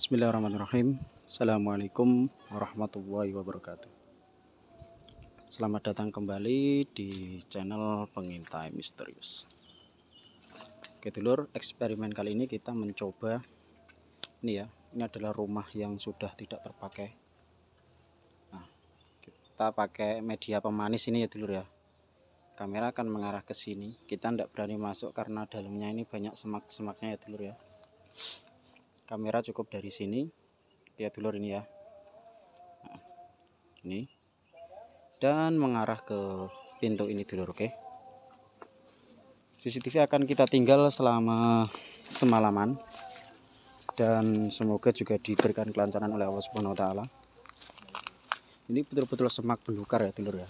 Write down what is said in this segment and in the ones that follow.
Bismillahirrahmanirrahim. Assalamualaikum warahmatullahi wabarakatuh. Selamat datang kembali di channel pengintai misterius. Oke dulur, eksperimen kali ini kita mencoba ini ya. Ini adalah rumah yang sudah tidak terpakai. Nah, kita pakai media pemanis ini ya dulur ya. Kamera akan mengarah ke sini. Kita tidak berani masuk karena dalamnya ini banyak semak-semaknya ya dulur ya kamera cukup dari sini lihat telur ini ya nah, ini dan mengarah ke pintu ini telur, oke okay? CCTV akan kita tinggal selama semalaman dan semoga juga diberikan kelancaran oleh Allah Subhanahu wa taala. Ini betul-betul semak belukar ya, dulu ya.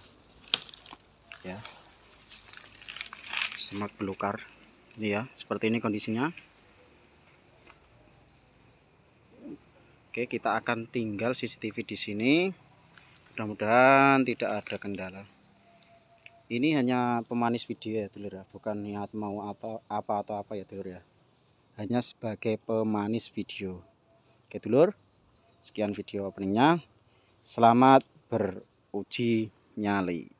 Ya. Semak belukar. Ini ya, seperti ini kondisinya. Oke, kita akan tinggal CCTV di sini. Mudah-mudahan tidak ada kendala. Ini hanya pemanis video ya, dulur ya. Bukan niat mau atau apa atau apa ya, dulur ya. Hanya sebagai pemanis video. Oke, dulur. Sekian video openingnya. Selamat beruji nyali.